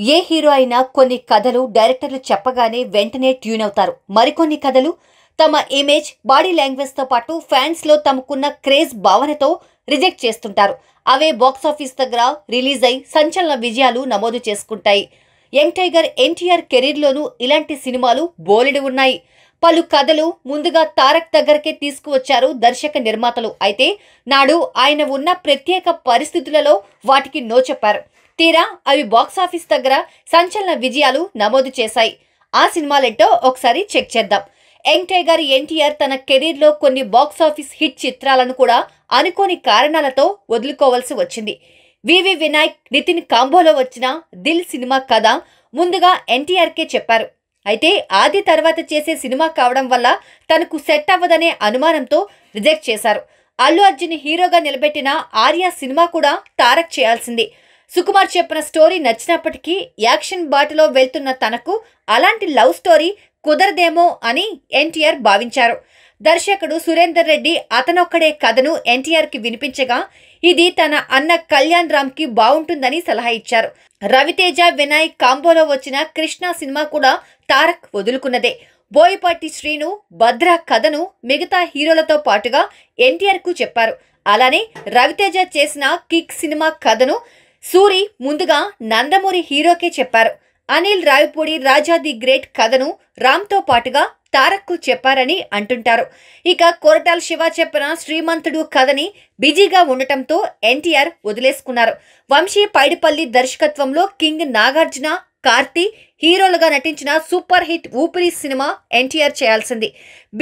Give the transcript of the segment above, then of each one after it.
ఏ hero అయినా కొన్ని కథలు డైరెక్టర్లు చెప్పగానే వెంటనే ట్యూన్ అవుతారు మరికొన్ని కథలు తమ ఇమేజ్ బాడీ లాంగ్వేజ్తో పాటు ఫ్యాన్స్లో తమకున్న క్రేజ్ భావనతో రిజెక్ట్ చేస్తుంటారు అవే బాక్సాఫీస్ దగ్గర రిలీజ్ అయి సంచలన విజయాలు నమోదు చేసుకుంటాయి యంగ్ టైగర్ ఎన్టీఆర్ కెరీర్లోనూ ఇలాంటి సినిమాలు బోలెడు ఉన్నాయి పలు కథలు ముందుగా తారక్ దగ్గరకే తీసుకువచ్చారు దర్శక నిర్మాతలు అయితే నాడు ఆయన ఉన్న ప్రత్యేక పరిస్థితులలో వాటికి నో చెప్పారు తీరా అవి బాక్సాఫీస్ దగ్గర సంచలన విజయాలు నమోదు చేశాయి ఆ సినిమాలేంటో ఒకసారి చెక్ చేద్దాం యంగ్ టైగర్ ఎన్టీఆర్ తన కెరీర్లో కొన్ని బాక్సాఫీస్ హిట్ చిత్రాలను కూడా అనుకోని కారణాలతో వదులుకోవాల్సి వచ్చింది వివి వినాయక్ నితిన్ కాంబోలో వచ్చిన దిల్ సినిమా కథ ముందుగా ఎన్టీఆర్కే చెప్పారు అయితే ఆది తర్వాత చేసే సినిమా కావడం వల్ల తనకు సెట్ అవ్వదనే అనుమానంతో రిజెక్ట్ చేశారు అల్లు అర్జున్ హీరోగా నిలబెట్టిన ఆర్య సినిమా కూడా తారక్ చేయాల్సింది సుకుమార్ చెప్పిన స్టోరీ నచ్చినప్పటికీ యాక్షన్ బాటలో వెళ్తున్న తనకు అలాంటి లవ్ స్టోరీ కుదరదేమో అని ఎన్టీఆర్ భావించారు దర్శకుడు సురేందర్ రెడ్డి అతనొక్కడే కథను ఎన్టీఆర్కి వినిపించగా ఇది తన అన్న కళ్యాణ్ రామ్కి బాగుంటుందని సలహా ఇచ్చారు రవితేజ వినాయక్ కాంబోలో వచ్చిన కృష్ణ సినిమా కూడా తారక్ వదులుకున్నదే బోయపాటి శ్రీను భద్ర కథను మిగతా హీరోలతో పాటుగా ఎన్టీఆర్కు చెప్పారు అలానే రవితేజ చేసిన కిక్ సినిమా కథను సూరి ముందుగా నందమూరి హీరోకే చెప్పారు అనిల్ రాయపూడి రాజా ది గ్రేట్ కథను రామ్తో పాటుగా తారక్కు చెప్పారని అంటుంటారు ఇక కొరటాల్ శివ చెప్పిన శ్రీమంతుడు కథని బిజీగా ఉండటంతో ఎన్టీఆర్ వదిలేసుకున్నారు వంశీ పైడిపల్లి దర్శకత్వంలో కింగ్ నాగార్జున కార్తీ హీరోలుగా నటించిన సూపర్ హిట్ ఊపిరి సినిమా ఎన్టీఆర్ చేయాల్సింది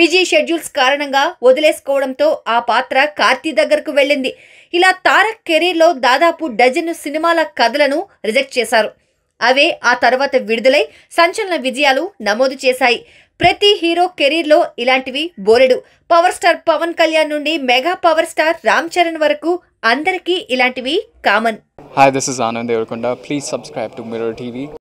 బిజీ షెడ్యూల్స్ కారణంగా వదిలేసుకోవడంతో ఆ పాత్ర కార్తీ దగ్గరకు వెళ్ళింది ఇలా తారక్ కెరీర్లో దాదాపు డజన్ సినిమాల కథలను రిజెక్ట్ చేశారు అవే ఆ తర్వాత విడుదలై సంచలన విజయాలు నమోదు చేశాయి ప్రతి హీరో కెరీర్లో ఇలాంటివి బోరెడు పవర్ స్టార్ పవన్ కళ్యాణ్ నుండి mega power star Ram Charan వరకు అందరికీ ఇలాంటివి common hi this is Anand Deverakonda please subscribe to Mirror TV